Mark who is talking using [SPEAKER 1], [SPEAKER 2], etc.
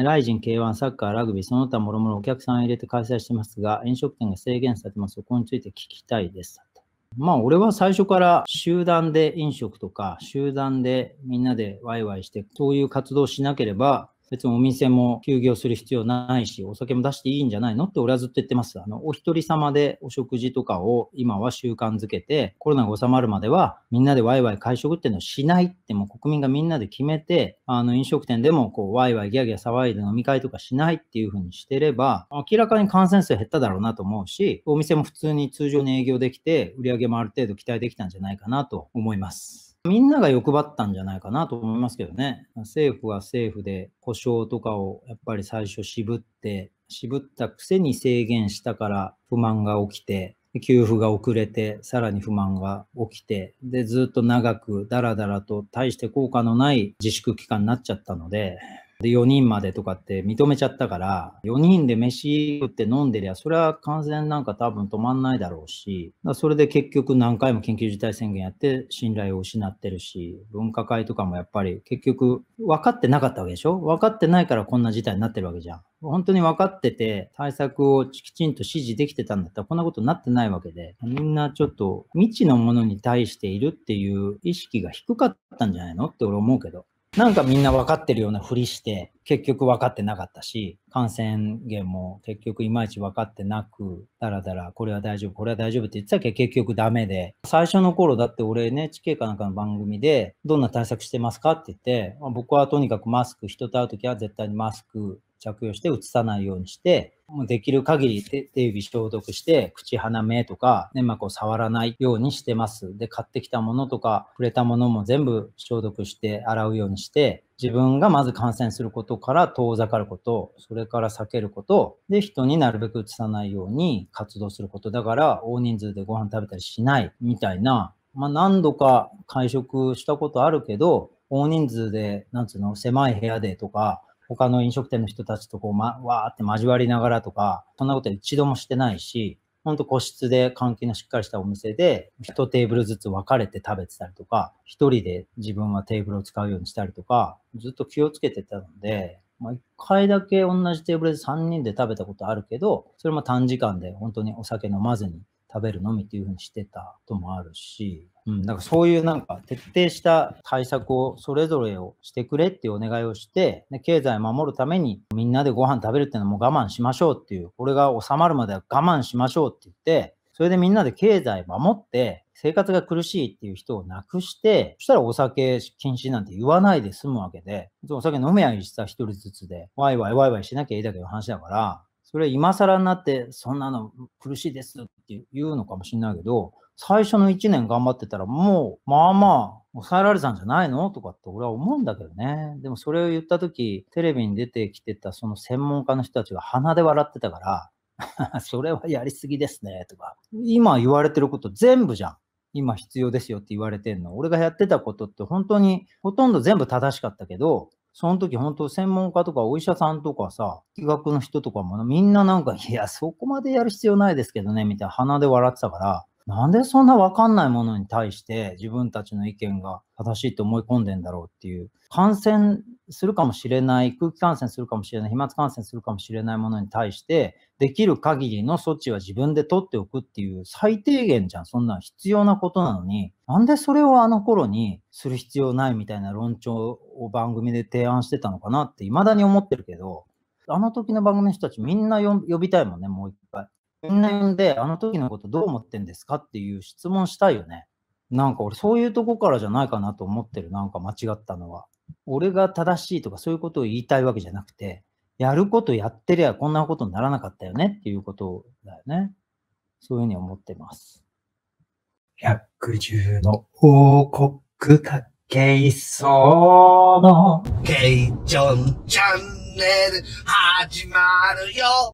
[SPEAKER 1] ライジン、K1、サッカー、ラグビー、その他もろもろお客さん入れて開催してますが、飲食店が制限されてます。そこについて聞きたいです。まあ、俺は最初から集団で飲食とか、集団でみんなでワイワイして、そういう活動しなければ、別にお店も休業する必要ないし、お酒も出していいんじゃないのって俺はずっと言ってます。あの、お一人様でお食事とかを今は習慣づけて、コロナが収まるまではみんなでワイワイ会食っていうのをしないってもう国民がみんなで決めて、あの、飲食店でもこう、ワイワイギャーギャー騒いで飲み会とかしないっていう風にしてれば、明らかに感染数減っただろうなと思うし、お店も普通に通常に営業できて、売り上げもある程度期待できたんじゃないかなと思います。みんなが欲張ったんじゃないかなと思いますけどね。政府は政府で故障とかをやっぱり最初渋って、渋ったくせに制限したから不満が起きて、給付が遅れて、さらに不満が起きて、で、ずっと長くダラダラと大して効果のない自粛期間になっちゃったので、で、4人までとかって認めちゃったから、4人で飯食って飲んでりゃ、それは感染なんか多分止まんないだろうし、それで結局何回も緊急事態宣言やって信頼を失ってるし、分科会とかもやっぱり結局分かってなかったわけでしょ分かってないからこんな事態になってるわけじゃん。本当に分かってて、対策をきちんと指示できてたんだったら、こんなことになってないわけで、みんなちょっと未知のものに対しているっていう意識が低かったんじゃないのって俺思うけど。なんかみんな分かってるようなふりして、結局分かってなかったし、感染源も結局いまいち分かってなく、だらだら、これは大丈夫、これは大丈夫って言ってたけど結局ダメで、最初の頃だって俺 NHK かなんかの番組で、どんな対策してますかって言って、僕はとにかくマスク、人と会うときは絶対にマスク、着用してうつさないようにして、もうできる限り手指消毒して、口、鼻、目とか粘膜を触らないようにしてます。で、買ってきたものとか、触れたものも全部消毒して洗うようにして、自分がまず感染することから遠ざかること、それから避けること、で、人になるべくうつさないように活動すること。だから、大人数でご飯食べたりしないみたいな、まあ、何度か会食したことあるけど、大人数で、なんつうの、狭い部屋でとか、他の飲食店の人たちとこう、ま、わーって交わりながらとか、そんなことは一度もしてないし、ほんと個室で換気のしっかりしたお店で、一テーブルずつ分かれて食べてたりとか、一人で自分はテーブルを使うようにしたりとか、ずっと気をつけてたので、まあ、1回だけ同じテーブルで3人で食べたことあるけど、それも短時間で本当にお酒飲まずに食べるのみっていうふうにしてたこともあるし、うん、なんかそういうなんか徹底した対策をそれぞれをしてくれっていうお願いをして、で経済守るためにみんなでご飯食べるっていうのも我慢しましょうっていう、これが収まるまでは我慢しましょうって言って、それでみんなで経済守って、生活が苦しいっていう人をなくして、そしたらお酒禁止なんて言わないで済むわけで、お酒飲めやいさ、一人ずつで、ワイワイワイワイしなきゃいいだけの話だから、それ今更になって、そんなの苦しいですっていうのかもしれないけど、最初の1年頑張ってたら、もう、まあまあ、抑えられたんじゃないのとかって俺は思うんだけどね。でもそれを言った時、テレビに出てきてたその専門家の人たちが鼻で笑ってたから、それはやりすぎですね、とか。今言われてること全部じゃん。今必要ですよって言われてんの。俺がやってたことって本当にほとんど全部正しかったけど、その時本当専門家とかお医者さんとかさ、医学の人とかもみんななんか、いや、そこまでやる必要ないですけどね、みたいな鼻で笑ってたから、なんでそんなわかんないものに対して自分たちの意見が正しいと思い込んでんだろうっていう、感染するかもしれない、空気感染するかもしれない、飛沫感染するかもしれないものに対して、できる限りの措置は自分で取っておくっていう最低限じゃん。そんな必要なことなのに、なんでそれをあの頃にする必要ないみたいな論調を番組で提案してたのかなって未だに思ってるけど、あの時の番組の人たちみんな呼びたいもんね、もう一回。みんな呼んで、あの時のことどう思ってんですかっていう質問したいよね。なんか俺、そういうとこからじゃないかなと思ってる、なんか間違ったのは。俺が正しいとかそういうことを言いたいわけじゃなくて、やることやってりゃこんなことにならなかったよねっていうことだよね。そういうふうに思ってます。百獣の王国かけいそうのケイちょんチャンネル始まるよ